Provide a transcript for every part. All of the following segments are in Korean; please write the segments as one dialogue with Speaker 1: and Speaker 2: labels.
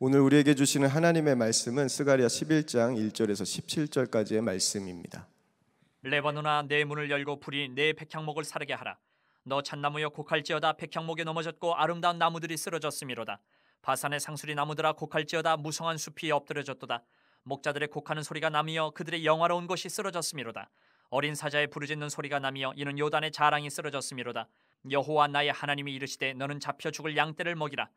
Speaker 1: 오늘 우리에게 주시는 하나님의 말씀은 스가리아 11장 1절에서 17절까지의 말씀입니다.
Speaker 2: 레바논아 내 문을 열고 불이 내 백향목을 사르게 하라. 너 잣나무여 곡할지어다 백향목에 넘어졌고 아름다운 나무들이 쓰러졌음이로다. 바산의 상수리 나무들아 곡할지어다 무성한 숲이 엎드려졌도다. 목자들의 곡하는 소리가 나며 그들의 영화로운 것이 쓰러졌음이로다. 어린 사자의 부르짖는 소리가 나며 이는 요단의 자랑이 쓰러졌음이로다. 여호와 나의 하나님이 이르시되 너는 잡혀 죽을 양떼를 먹이라.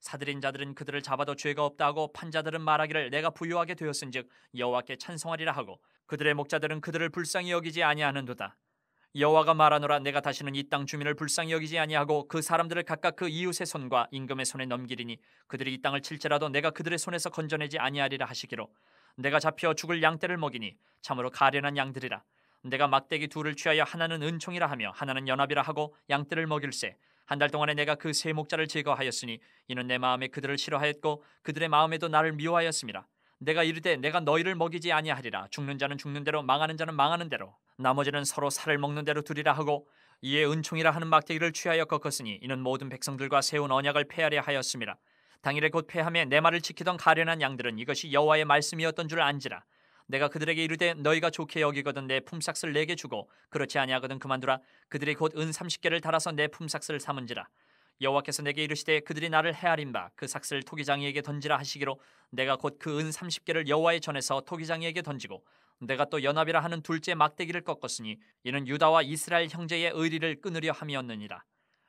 Speaker 2: 사들인 자들은 그들을 잡아도 죄가 없다고 판자들은 말하기를 내가 부유하게 되었은즉 여호와께 찬송하리라 하고 그들의 목자들은 그들을 불쌍히 여기지 아니하는도다. 여호와가 말하노라 내가 다시는 이 땅 주민을 불쌍히 여기지 아니하고 그 사람들을 각각 그 이웃의 손과 임금의 손에 넘기리니 그들이 이 땅을 칠지라도 내가 그들의 손에서 건져내지 아니하리라 하시기로 내가 잡혀 죽을 양떼를 먹이니 참으로 가련한 양들이라 내가 막대기 둘을 취하여 하나는 은총이라 하며 하나는 연합이라 하고 양떼를 먹일세 한달 동안에 내가 그 세 목자를 제거하였으니 이는 내 마음에 그들을 싫어하였고 그들의 마음에도 나를 미워하였습니다. 내가 이르되 내가 너희를 먹이지 아니하리라 죽는 자는 죽는 대로 망하는 자는 망하는 대로 나머지는 서로 살을 먹는 대로 두리라 하고 이에 은총이라 하는 막대기를 취하여 꺾었으니 이는 모든 백성들과 세운 언약을 폐하려 하였습니다. 당일에 곧 폐함에 내 말을 지키던 가련한 양들은 이것이 여호와의 말씀이었던 줄 안지라 내가 그들에게 이르되 너희가 좋게 여기거든 내 품삯을 내게 주고 그렇지 아니하거든 그만두라 그들이 곧은3 0 개를 달아서 내 품삯을 삼은지라 여호와께서 내게 이르시되 그들이 나를 헤아린 바그 삭슬 토기장이에게 던지라 하시기로 내가 곧 그 은3 0 개를 여호와의 전에서 토기장이에게 던지고 내가 또 연합이라 하는 둘째 막대기를 꺾었으니 이는 유다와 이스라엘 형제의 의리를 끊으려 함이었느니라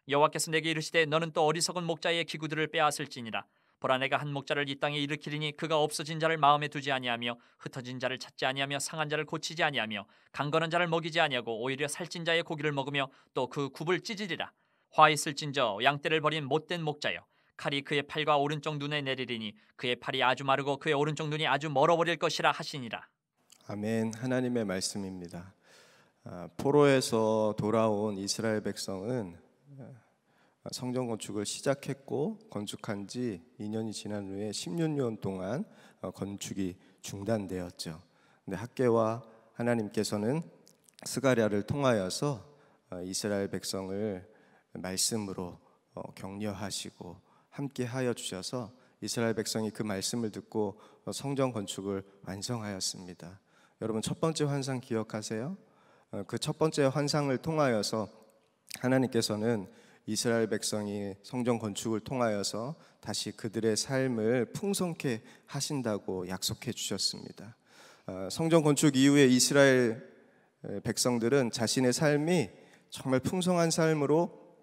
Speaker 2: 여호와께서 내게 이르시되 너는 또 어리석은 목자의 기구들을 빼앗을지니라 보라 내가 한 목자를 이 땅에 일으키리니 그가 없어진 자를 마음에 두지 아니하며 흩어진 자를 찾지 아니하며 상한 자를 고치지 아니하며 강건한 자를 먹이지 아니하고 오히려 살찐 자의 고기를 먹으며 또 그 굽을 찢으리라 화 있을진저 양떼를 버린 못된 목자여 칼이 그의 팔과 오른쪽 눈에 내리리니 그의 팔이 아주 마르고 그의 오른쪽 눈이 아주 멀어버릴 것이라 하시니라
Speaker 1: 아멘 하나님의 말씀입니다 아, 포로에서 돌아온 이스라엘 백성은 아, 성전 건축을 시작했고 건축한 지 2년이 지난 후에 16년 동안 어, 건축이 중단되었죠. 근데 학계와 하나님께서는 스가랴를 통하여서 어, 이스라엘 백성을 말씀으로 어, 격려하시고 함께 하여 주셔서 이스라엘 백성이 그 말씀을 듣고 성전 건축을 완성하였습니다. 여러분 첫 번째 환상 기억하세요? 그 첫 번째 환상을 통하여서 하나님께서는 이스라엘 백성이 성전 건축을 통하여서 다시 그들의 삶을 풍성케 하신다고 약속해 주셨습니다. 아, 성전 건축 이후에 이스라엘 백성들은 자신의 삶이 정말 풍성한 삶으로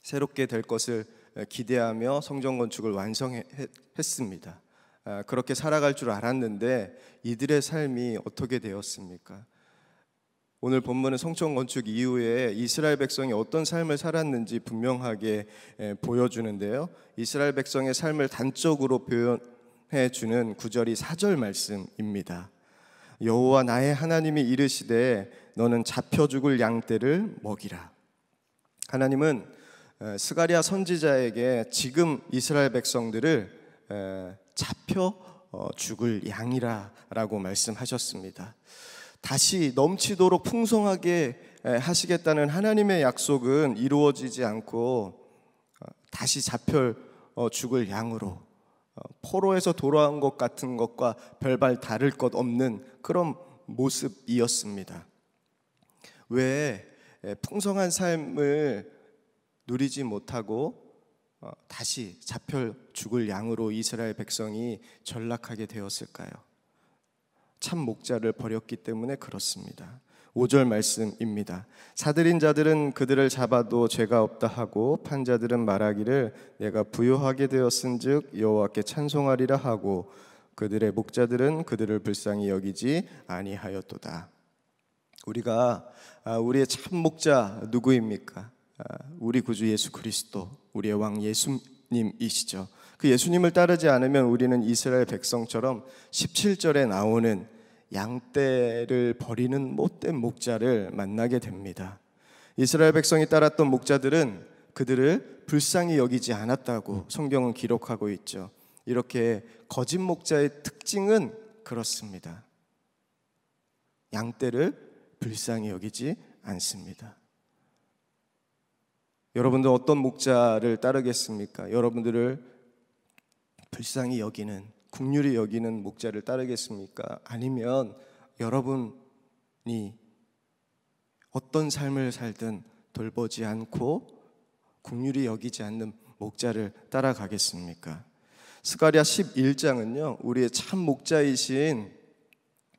Speaker 1: 새롭게 될 것을 기대하며 성전 건축을 완성했습니다. 아, 그렇게 살아갈 줄 알았는데 이들의 삶이 어떻게 되었습니까? 오늘 본문은 성전 건축 이후에 이스라엘 백성이 어떤 삶을 살았는지 분명하게 보여주는데요. 이스라엘 백성의 삶을 단적으로 표현해 주는 구절이 사절 말씀입니다. 여호와 나의 하나님이 이르시되 너는 잡혀 죽을 양떼를 먹이라. 하나님은 스가리아 선지자에게 지금 이스라엘 백성들을 잡혀 어, 죽을 양이라라고 말씀하셨습니다. 다시 넘치도록 풍성하게 하시겠다는 하나님의 약속은 이루어지지 않고 어, 다시 잡혀 어, 죽을 양으로 어, 포로에서 돌아온 것 같은 것과 별발 다를 것 없는 그런 모습이었습니다. 왜 풍성한 삶을 누리지 못하고 다시 잡혀 죽을 양으로 이스라엘 백성이 전락하게 되었을까요? 참 목자를 버렸기 때문에 그렇습니다. 5절 말씀입니다. 사들인 자들은 그들을 잡아도 죄가 없다 하고 판자들은 말하기를 내가 부요하게 되었은즉 여호와께 찬송하리라 하고 그들의 목자들은 그들을 불쌍히 여기지 아니하였도다. 우리가 아, 우리의 참 목자 누구입니까? 아, 우리 구주 예수 그리스도, 우리의 왕 예수님이시죠. 그 예수님을 따르지 않으면 우리는 이스라엘 백성처럼 17절에 나오는 양떼를 버리는 못된 목자를 만나게 됩니다. 이스라엘 백성이 따랐던 목자들은 그들을 불쌍히 여기지 않았다고 성경은 기록하고 있죠. 이렇게 거짓 목자의 특징은 그렇습니다. 양떼를 불쌍히 여기지 않습니다. 여러분들 어떤 목자를 따르겠습니까? 여러분들을 불쌍히 여기는 국률이 여기는 목자를 따르겠습니까? 아니면 여러분이 어떤 삶을 살든 돌보지 않고 국률이 여기지 않는 목자를 따라가겠습니까? 스가랴 11장은요. 우리의 참 목자이신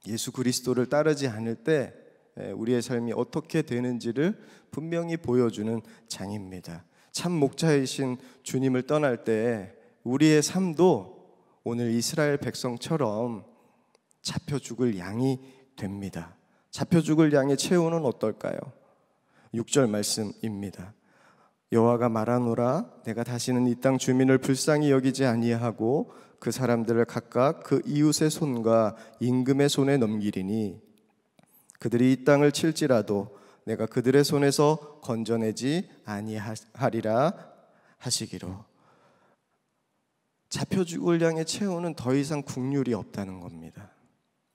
Speaker 1: 예수 그리스도를 따르지 않을 때 예, 우리의 삶이 어떻게 되는지를 분명히 보여주는 장입니다. 참 목자이신 주님을 떠날 때 우리의 삶도 오늘 이스라엘 백성처럼 잡혀 죽을 양이 됩니다. 잡혀 죽을 양의 최후는 어떨까요? 6절 말씀입니다. 여호와가 말하노라 내가 다시는 이 땅 주민을 불쌍히 여기지 아니하고 그 사람들을 각각 그 이웃의 손과 임금의 손에 넘기리니 그들이 이 땅을 칠지라도 내가 그들의 손에서 건져내지 아니하리라 하시기로 잡혀 죽을 양의 체온은 더 이상 국률이 없다는 겁니다.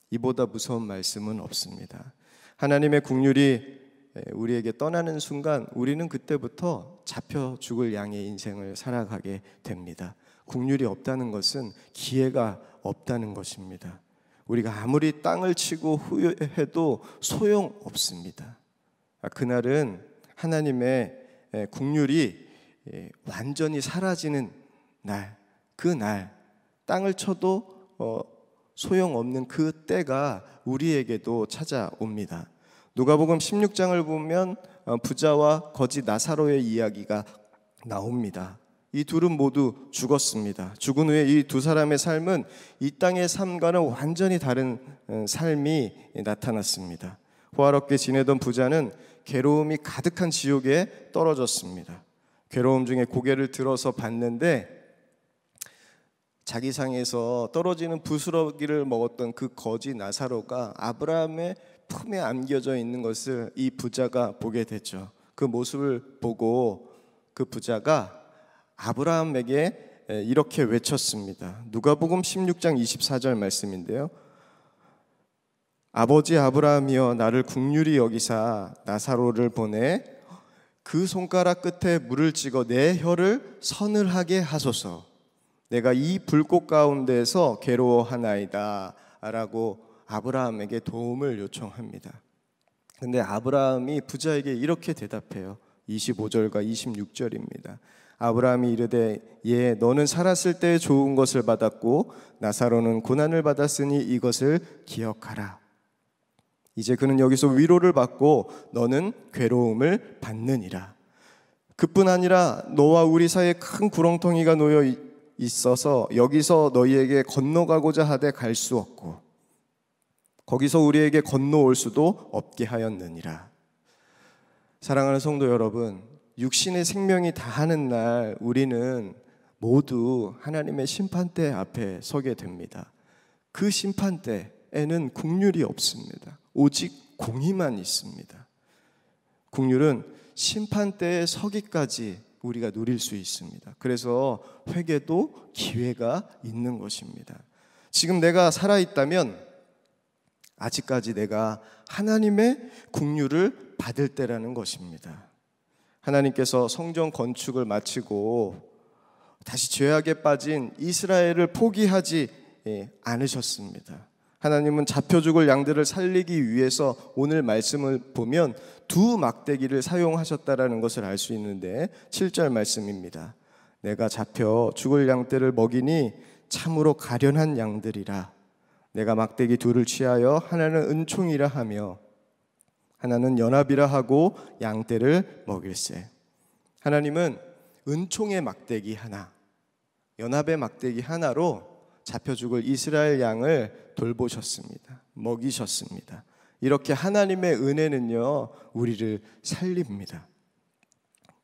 Speaker 1: 이보다 무서운 말씀은 없습니다. 하나님의 국률이 예, 우리에게 떠나는 순간 우리는 그때부터 잡혀 죽을 양의 인생을 살아가게 됩니다. 국률이 없다는 것은 기회가 없다는 것입니다. 우리가 아무리 땅을 치고 후회해도 소용 없습니다. 아, 그날은 하나님의 예, 국률이 예, 완전히 사라지는 날, 그날 땅을 쳐도 어, 소용없는 그 때가 우리에게도 찾아옵니다. 누가복음 16장을 보면 어, 부자와 거지 나사로의 이야기가 나옵니다. 이 둘은 모두 죽었습니다. 죽은 후에 이 두 사람의 삶은 이 땅의 삶과는 완전히 다른 어, 삶이 나타났습니다. 호화롭게 지내던 부자는 괴로움이 가득한 지옥에 떨어졌습니다. 괴로움 중에 고개를 들어서 봤는데 자기 상에서 떨어지는 부스러기를 먹었던 그 거지 나사로가 아브라함의 품에 안겨져 있는 것을 이 부자가 보게 되죠. 그 모습을 보고 그 부자가 아브라함에게 이렇게 외쳤습니다. 누가복음 16장 24절 말씀인데요. 아버지 아브라함이여 나를 국률이 여기사 나사로를 보내 그 손가락 끝에 물을 찍어 내 혀를 서늘하게 하소서. 내가 이 불꽃 가운데서 괴로워하나이다 라고 아브라함에게 도움을 요청합니다. 근데 아브라함이 부자에게 이렇게 대답해요. 25절과 26절입니다. 아브라함이 이르되 예 너는 살았을 때 좋은 것을 받았고 나사로는 고난을 받았으니 이것을 기억하라. 이제 그는 여기서 위로를 받고 너는 괴로움을 받느니라. 그뿐 아니라 너와 우리 사이에 큰 구렁텅이가 놓여 있어서 여기서 너희에게 건너가고자 하되 갈 수 없고 거기서 우리에게 건너올 수도 없게 하였느니라. 사랑하는 성도 여러분, 육신의 생명이 다하는 날 우리는 모두 하나님의 심판대 앞에 서게 됩니다. 그 심판대에는 국률이 없습니다. 오직 공의만 있습니다. 국률은 심판대에 서기까지 우리가 누릴 수 있습니다. 그래서 회개도 기회가 있는 것입니다. 지금 내가 살아 있다면 아직까지 내가 하나님의 국류를 받을 때라는 것입니다. 하나님께서 성전 건축을 마치고 다시 죄악에 빠진 이스라엘을 포기하지 예, 않으셨습니다. 하나님은 잡혀 죽을 양들을 살리기 위해서 오늘 말씀을 보면 두 막대기를 사용하셨다라는 것을 알 수 있는데 7절 말씀입니다. 내가 잡혀 죽을 양떼를 먹이니 참으로 가련한 양들이라 내가 막대기 둘을 취하여 하나는 은총이라 하며 하나는 연합이라 하고 양떼를 먹일세 하나님은 은총의 막대기 하나 연합의 막대기 하나로 잡혀 죽을 이스라엘 양을 돌보셨습니다. 먹이셨습니다. 이렇게 하나님의 은혜는요, 우리를 살립니다.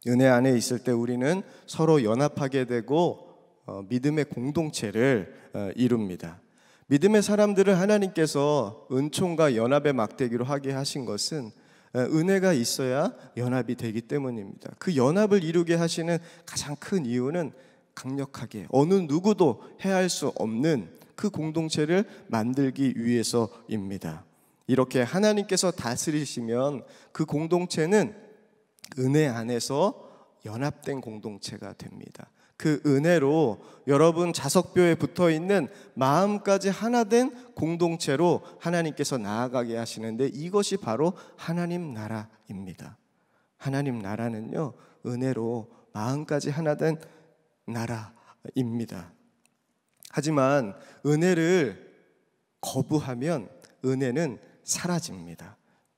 Speaker 1: 은혜 안에 있을 때 우리는 서로 연합하게 되고 어, 믿음의 공동체를 어, 이룹니다. 믿음의 사람들을 하나님께서 은총과 연합의 막대기로 하게 하신 것은 어, 은혜가 있어야 연합이 되기 때문입니다. 그 연합을 이루게 하시는 가장 큰 이유는 강력하게 어느 누구도 해할 수 없는 그 공동체를 만들기 위해서입니다. 이렇게 하나님께서 다스리시면 그 공동체는 은혜 안에서 연합된 공동체가 됩니다. 그 은혜로 여러분 자석뼈에 붙어 있는 마음까지 하나된 공동체로 하나님께서 나아가게 하시는데 이것이 바로 하나님 나라입니다. 하나님 나라는요, 은혜로 마음까지 하나된 나라입니다. 하지만 은혜를 거부하면 은혜는 사라집니다.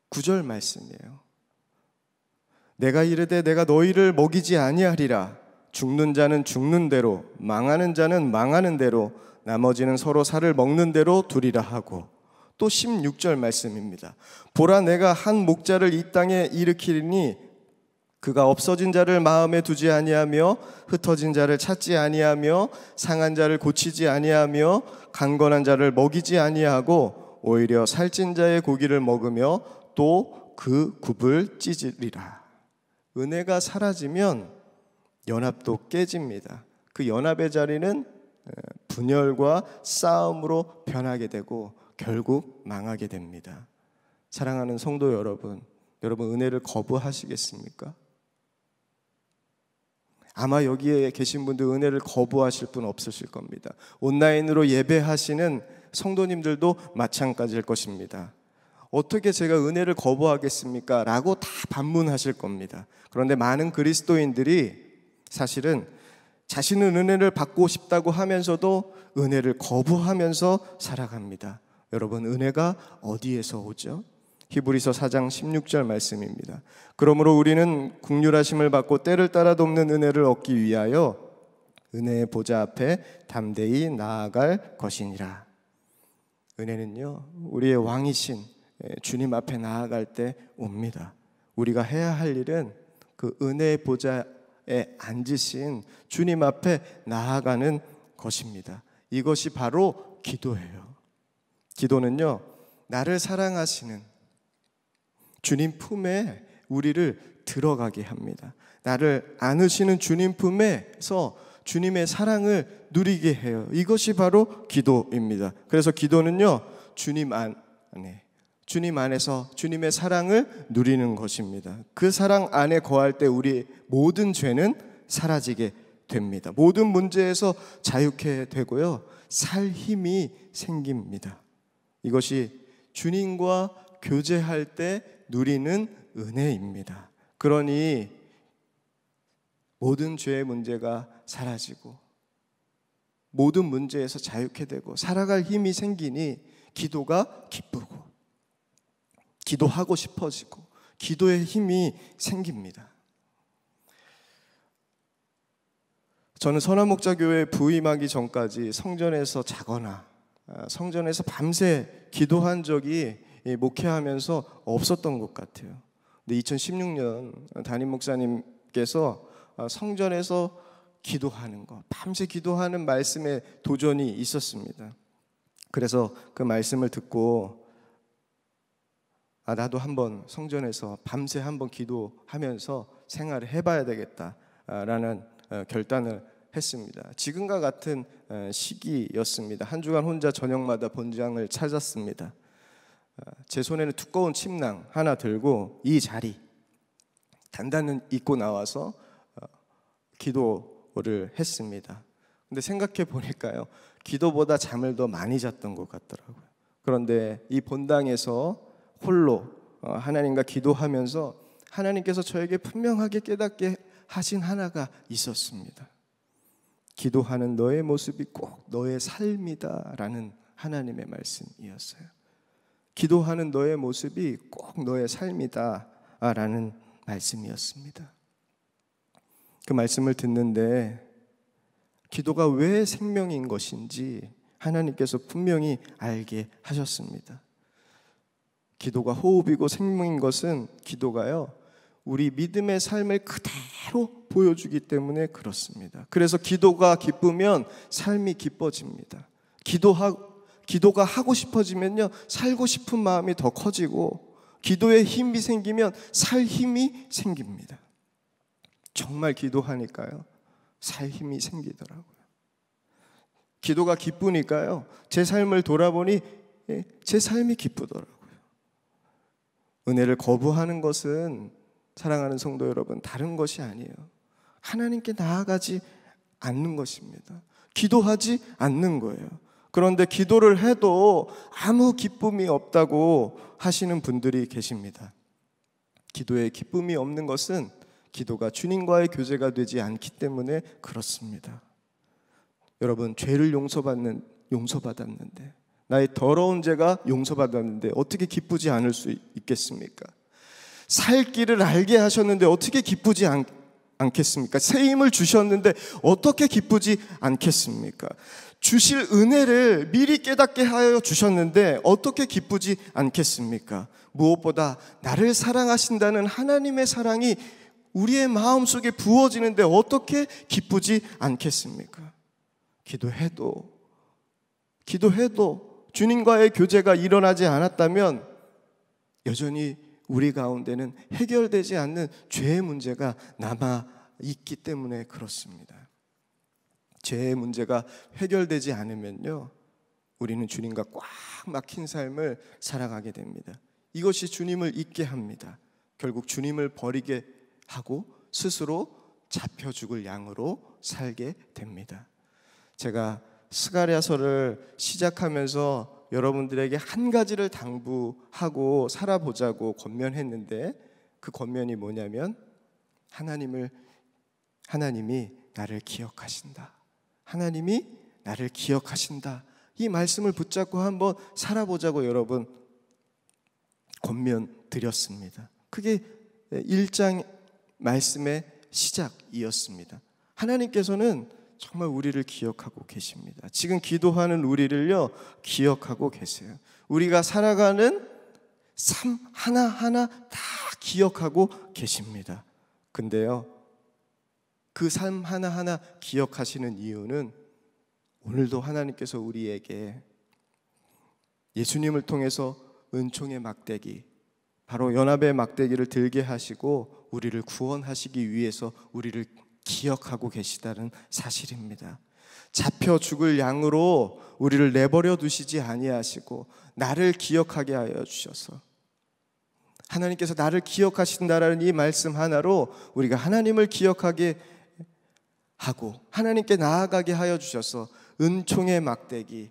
Speaker 1: 구절 말씀이에요. 내가 이르되 내가 너희를 먹이지 아니하리라 죽는 자는 죽는 대로 망하는 자는 망하는 대로 나머지는 서로 살을 먹는 대로 두리라 하고 또 16절 말씀입니다. 보라 내가 한 목자를 이 땅에 일으키리니 그가 없어진 자를 마음에 두지 아니하며 흩어진 자를 찾지 아니하며 상한 자를 고치지 아니하며 강건한 자를 먹이지 아니하고 오히려 살찐 자의 고기를 먹으며 또 그 굽을 찢으리라. 은혜가 사라지면 연합도 깨집니다. 그 연합의 자리는 분열과 싸움으로 변하게 되고 결국 망하게 됩니다. 사랑하는 성도 여러분, 여러분 은혜를 거부하시겠습니까? 아마 여기에 계신 분들 은혜를 거부하실 분 없으실 겁니다. 온라인으로 예배하시는 성도님들도 마찬가지일 것입니다. 어떻게 제가 은혜를 거부하겠습니까? 라고 다 반문하실 겁니다. 그런데 많은 그리스도인들이 사실은 자신은 은혜를 받고 싶다고 하면서도 은혜를 거부하면서 살아갑니다. 여러분, 은혜가 어디에서 오죠? 히브리서 4장 16절 말씀입니다. 그러므로 우리는 국률하심을 받고 때를 따라 돕는 은혜를 얻기 위하여 은혜의 보좌 앞에 담대히 나아갈 것이니라. 은혜는요, 우리의 왕이신 예, 주님 앞에 나아갈 때 옵니다. 우리가 해야 할 일은 그 은혜의 보좌에 앉으신 주님 앞에 나아가는 것입니다. 이것이 바로 기도예요. 기도는요, 나를 사랑하시는 주님 품에 우리를 들어가게 합니다. 나를 안으시는 주님 품에서 주님의 사랑을 누리게 해요. 이것이 바로 기도입니다. 그래서 기도는요, 주님 안, 네, 주님 안에서 주님의 사랑을 누리는 것입니다. 그 사랑 안에 거할 때 우리 모든 죄는 사라지게 됩니다. 모든 문제에서 자유케 되고요. 살 힘이 생깁니다. 이것이 주님과 교제할 때 누리는 은혜입니다. 그러니 모든 죄의 문제가 사라지고 모든 문제에서 자유케 되고 살아갈 힘이 생기니 기도가 기쁘고 기도하고 싶어지고 기도의 힘이 생깁니다. 저는 선한목자 교회 부임하기 전까지 성전에서 자거나 아, 성전에서 밤새 기도한 적이 예, 목회하면서 없었던 것 같아요. 근데 2016년 담임 목사님께서 아, 성전에서 기도하는 것, 밤새 기도하는 말씀에 도전이 있었습니다. 그래서 그 말씀을 듣고 아, 나도 한번 성전에서 밤새 한번 기도하면서 생활을 해봐야 되겠다라는 어, 결단을 했습니다. 지금과 같은 어, 시기였습니다. 한 주간 혼자 저녁마다 본장을 찾았습니다. 제 손에는 두꺼운 침낭 하나 들고 이 자리 단단히 입고 나와서 어, 기도를 했습니다. 근데 생각해 보니까요. 기도보다 잠을 더 많이 잤던 것 같더라고요. 그런데 이 본당에서 홀로 어, 하나님과 기도하면서 하나님께서 저에게 분명하게 깨닫게 하신 하나가 있었습니다. 기도하는 너의 모습이 꼭 너의 삶이다라는 하나님의 말씀이었어요. 기도하는 너의 모습이 꼭 너의 삶이다. 라는 말씀이었습니다. 그 말씀을 듣는데 기도가 왜 생명인 것인지 하나님께서 분명히 알게 하셨습니다. 기도가 호흡이고 생명인 것은 기도가요. 우리 믿음의 삶을 그대로 보여주기 때문에 그렇습니다. 그래서 기도가 기쁘면 삶이 기뻐집니다. 기도하 기도가 하고 싶어지면요, 살고 싶은 마음이 더 커지고, 기도에 힘이 생기면 살 힘이 생깁니다. 정말 기도하니까요, 살 힘이 생기더라고요. 기도가 기쁘니까요, 제 삶을 돌아보니 예, 제 삶이 기쁘더라고요. 은혜를 거부하는 것은 사랑하는 성도 여러분, 다른 것이 아니에요. 하나님께 나아가지 않는 것입니다. 기도하지 않는 거예요. 그런데 기도를 해도 아무 기쁨이 없다고 하시는 분들이 계십니다. 기도에 기쁨이 없는 것은 기도가 주님과의 교제가 되지 않기 때문에 그렇습니다. 여러분, 죄를 용서받는, 용서받았는데, 나의 더러운 죄가 용서받았는데 어떻게 기쁘지 않을 수 있겠습니까? 살 길을 알게 하셨는데 어떻게 기쁘지 않, 않겠습니까? 새 힘을 주셨는데 어떻게 기쁘지 않겠습니까? 주실 은혜를 미리 깨닫게 하여 주셨는데 어떻게 기쁘지 않겠습니까? 무엇보다 나를 사랑하신다는 하나님의 사랑이 우리의 마음 속에 부어지는데 어떻게 기쁘지 않겠습니까? 기도해도, 기도해도 주님과의 교제가 일어나지 않았다면 여전히 우리 가운데는 해결되지 않는 죄의 문제가 남아 있기 때문에 그렇습니다. 죄의 문제가 해결되지 않으면요. 우리는 주님과 꽉 막힌 삶을 살아가게 됩니다. 이것이 주님을 잊게 합니다. 결국 주님을 버리게 하고 스스로 잡혀 죽을 양으로 살게 됩니다. 제가 스가랴서를 시작하면서 여러분들에게 한 가지를 당부하고 살아보자고 권면했는데 그 권면이 뭐냐면 하나님을 하나님이 나를 기억하신다. 하나님이 나를 기억하신다. 이 말씀을 붙잡고 한번 살아보자고 여러분 권면 드렸습니다. 그게 1장 말씀의 시작이었습니다. 하나님께서는 정말 우리를 기억하고 계십니다. 지금 기도하는 우리를요, 기억하고 계세요. 우리가 살아가는 삶 하나하나 다 기억하고 계십니다. 근데요, 그 삶 하나하나 기억하시는 이유는 오늘도 하나님께서 우리에게 예수님을 통해서 은총의 막대기, 바로 연합의 막대기를 들게 하시고 우리를 구원하시기 위해서 우리를 기억하고 계시다는 사실입니다. 잡혀 죽을 양으로 우리를 내버려 두시지 아니하시고 나를 기억하게 하여 주셔서 하나님께서 나를 기억하신다라는 이 말씀 하나로 우리가 하나님을 기억하게 하고 하나님께 나아가게 하여 주셔서 은총의 막대기,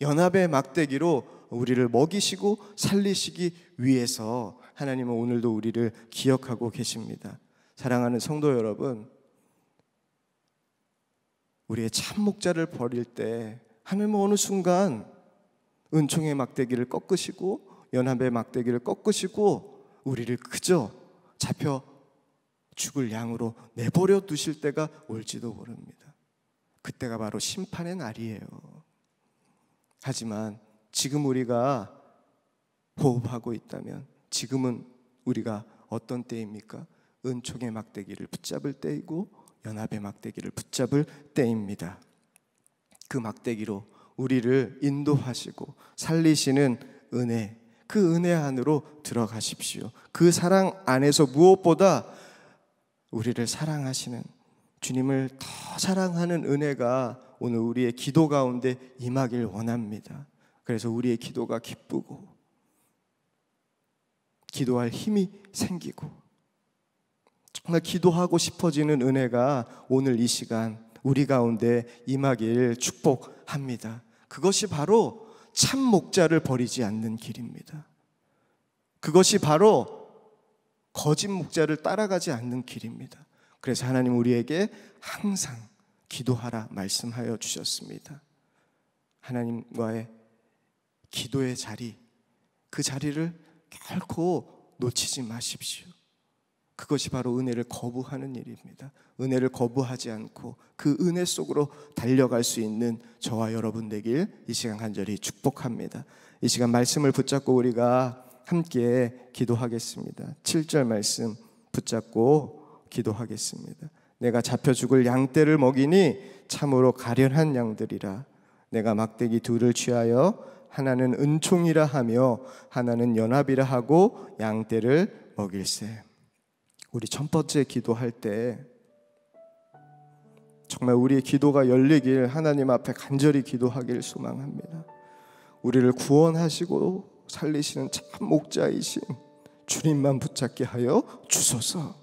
Speaker 1: 연합의 막대기로 우리를 먹이시고 살리시기 위해서 하나님은 오늘도 우리를 기억하고 계십니다. 사랑하는 성도 여러분, 우리의 참 목자를 버릴 때 하나님은 어느 순간 은총의 막대기를 꺾으시고 연합의 막대기를 꺾으시고 우리를 그저 잡혀 죽을 양으로 내버려 두실 때가 올지도 모릅니다. 그때가 바로 심판의 날이에요. 하지만 지금 우리가 호흡하고 있다면 지금은 우리가 어떤 때입니까? 은총의 막대기를 붙잡을 때이고 연합의 막대기를 붙잡을 때입니다. 그 막대기로 우리를 인도하시고 살리시는 은혜, 그 은혜 안으로 들어가십시오. 그 사랑 안에서 무엇보다 우리를 사랑하시는 주님을 더 사랑하는 은혜가 오늘 우리의 기도 가운데 임하길 원합니다. 그래서 우리의 기도가 기쁘고 기도할 힘이 생기고 정말 기도하고 싶어지는 은혜가 오늘 이 시간 우리 가운데 임하길 축복합니다. 그것이 바로 참 목자를 버리지 않는 길입니다. 그것이 바로 거짓 목자를 따라가지 않는 길입니다. 그래서 하나님 우리에게 항상 기도하라 말씀하여 주셨습니다. 하나님과의 기도의 자리, 그 자리를 결코 놓치지 마십시오. 그것이 바로 은혜를 거부하는 일입니다. 은혜를 거부하지 않고 그 은혜 속으로 달려갈 수 있는 저와 여러분 되길 이 시간 간절히 축복합니다. 이 시간 말씀을 붙잡고 우리가 함께 기도하겠습니다. 7절 말씀 붙잡고 기도하겠습니다. 내가 잡혀 죽을 양떼를 먹이니 참으로 가련한 양들이라 내가 막대기 둘을 취하여 하나는 은총이라 하며 하나는 연합이라 하고 양떼를 먹일세. 우리 첫 번째 기도할 때 정말 우리의 기도가 열리길 하나님 앞에 간절히 기도하길 소망합니다. 우리를 구원하시고 살리시는 참 목자이신
Speaker 3: 주님만 붙잡게 하여 주소서.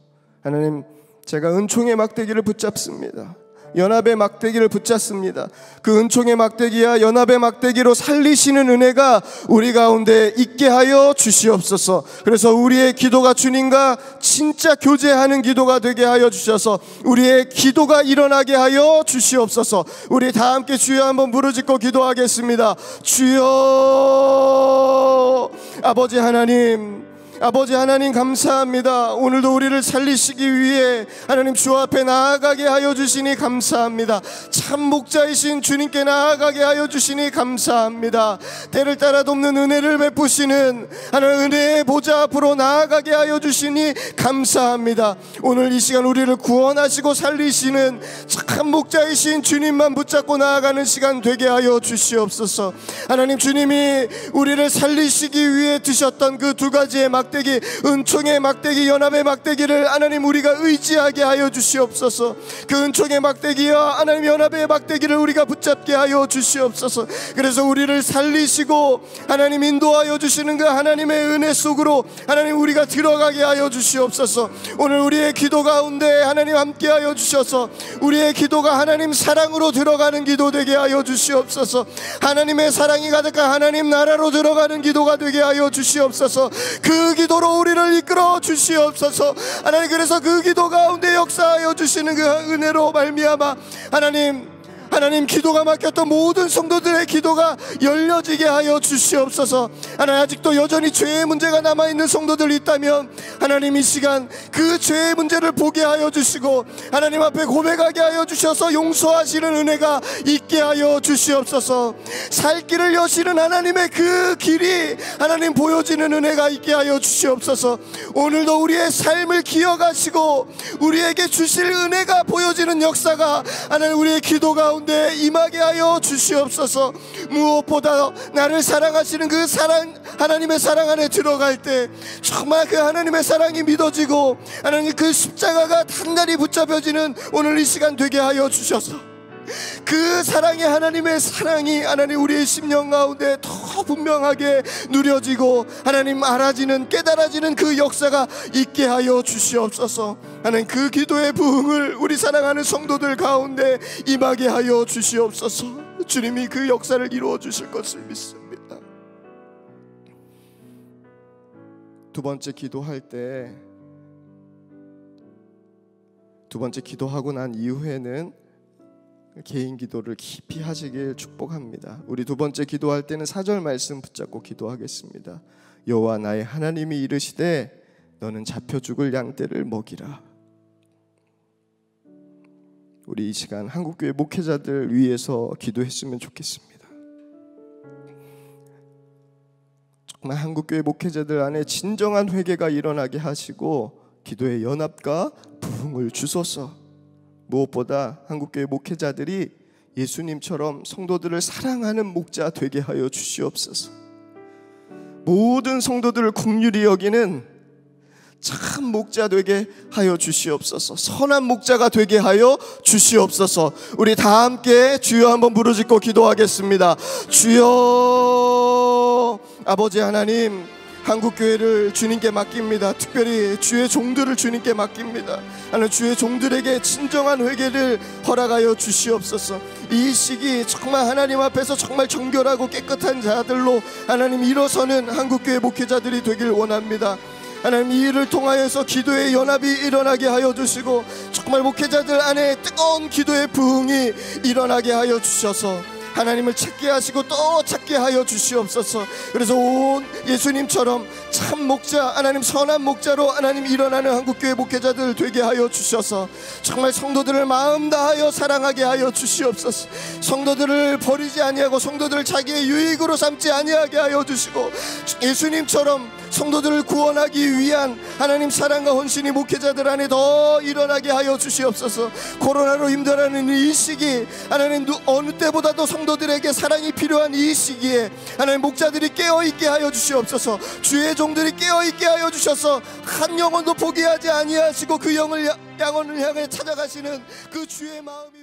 Speaker 3: 하나님, 제가 은총의 막대기를 붙잡습니다. 연합의 막대기를 붙잡습니다. 그 은총의 막대기야 연합의 막대기로 살리시는 은혜가 우리 가운데 있게 하여 주시옵소서. 그래서 우리의 기도가 주님과 진짜 교제하는 기도가 되게 하여 주셔서 우리의 기도가 일어나게 하여 주시옵소서. 우리 다 함께 주여 한번 부르짖고 기도하겠습니다. 주여 아버지 하나님 아버지 하나님 감사합니다. 오늘도 우리를 살리시기 위해 하나님 주 앞에 나아가게 하여 주시니 감사합니다. 참 목자이신 주님께 나아가게 하여 주시니 감사합니다. 때를 따라 돕는 은혜를 베푸시는 하나님 은혜의 보좌 앞으로 나아가게 하여 주시니 감사합니다. 오늘 이 시간 우리를 구원하시고 살리시는 참 목자이신 주님만 붙잡고 나아가는 시간 되게 하여 주시옵소서. 하나님 주님이 우리를 살리시기 위해 드셨던 그 두 가지의 막 막대기, 은총의 막대기, 연합의 막대기를 하나님 우리가 의지하게 하여 주시옵소서. 그 은총의 막대기와 하나님 연합의 막대기를 우리가 붙잡게 하여 주시옵소서. 그래서 우리를 살리시고 하나님 인도하여 주시는 그 하나님의 은혜 속으로 하나님 우리가 들어가게 하여 주시옵소서. 오늘 우리의 기도 가운데 하나님 함께하여 주셔서 우리의 기도가 하나님 사랑으로 들어가는 기도 되게 하여 주시옵소서. 하나님의 사랑이 가득한 하나님 나라로 들어가는 기도가 되게 하여 주시옵소서. 그 기도로 우리를 이끌어 주시옵소서 하나님 그래서 그 기도 가운데 역사하여 주시는 그 은혜로 말미암아 하나님 하나님 기도가 막혔던 모든 성도들의 기도가 열려지게 하여 주시옵소서 하나님 아직도 여전히 죄의 문제가 남아있는 성도들 있다면 하나님 이 시간 그 죄의 문제를 보게 하여 주시고 하나님 앞에 고백하게 하여 주셔서 용서하시는 은혜가 있게 하여 주시옵소서 살 길을 여시는 하나님의 그 길이 하나님 보여지는 은혜가 있게 하여 주시옵소서 오늘도 우리의 삶을 기억하시고 우리에게 주실 은혜가 보여지는 역사가 하나님 우리의 기도 가운데 임하게 하여 주시옵소서 무엇보다 나를 사랑하시는 그 사랑 하나님의 사랑 안에 들어갈 때 정말 그 하나님의 사랑이 믿어지고 하나님 그 십자가가 단단히 붙잡혀지는 오늘 이 시간 되게 하여 주셔서 그 사랑의 하나님의 사랑이 하나님 우리의 심령 가운데 더 분명하게 누려지고 하나님 알아지는 깨달아지는 그 역사가 있게 하여 주시옵소서 하나님 그 기도의 부흥을 우리 사랑하는 성도들 가운데 임하게 하여 주시옵소서 주님이 그 역사를 이루어 주실 것을 믿습니다
Speaker 1: 두 번째 기도할 때두 번째 기도하고 난 이후에는 개인 기도를 깊이 하시길 축복합니다. 우리 두 번째 기도할 때는 사절 말씀 붙잡고 기도하겠습니다. 여호와 나의 하나님이 이르시되 너는 잡혀 죽을 양떼를 먹이라. 우리 이 시간 한국교회 목회자들 위해서 기도했으면 좋겠습니다. 정말 한국교회 목회자들 안에 진정한 회개가 일어나게 하시고 기도의 연합과 부흥을 주소서. 무엇보다 한국교회 목회자들이 예수님처럼 성도들을 사랑하는 목자 되게 하여 주시옵소서. 모든 성도들을 국률이 여기는
Speaker 3: 참 목자 되게 하여 주시옵소서. 선한 목자가 되게 하여 주시옵소서. 우리 다 함께 주여 한번 부르짖고 기도하겠습니다. 주여 아버지 하나님 한국 교회를 주님께 맡깁니다. 특별히 주의 종들을 주님께 맡깁니다. 하나님 주의 종들에게 진정한 회개를 허락하여 주시옵소서. 이 시기 정말 하나님 앞에서 정말 정결하고 깨끗한 자들로 하나님 일어서는 한국 교회 목회자들이 되길 원합니다. 하나님 이 일을 통하여서 기도의 연합이 일어나게 하여 주시고 정말 목회자들 안에 뜨거운 기도의 부흥이 일어나게 하여 주셔서 하나님을 찾게 하시고 또 찾게 하여 주시옵소서. 그래서 온 예수님처럼 참 목자 하나님 선한 목자로 하나님 일어나는 한국교회 목회자들 되게 하여 주셔서 정말 성도들을 마음 다하여 사랑하게 하여 주시옵소서. 성도들을 버리지 아니하고 성도들을 자기의 유익으로 삼지 아니하게 하여 주시고 예수님처럼 성도들을 구원하기 위한 하나님 사랑과 헌신이 목회자들 안에 더 일어나게 하여 주시옵소서. 코로나로 힘들어하는 이 시기 하나님 어느 때보다도 성도들에게 사랑이 필요한 이 시기에 하나님 목자들이 깨어 있게 하여 주시옵소서. 주의 종들이 깨어 있게 하여 주셔서 한 영혼도 포기하지 아니하시고 그 영을 양원을 향해 찾아가시는 그 주의 마음이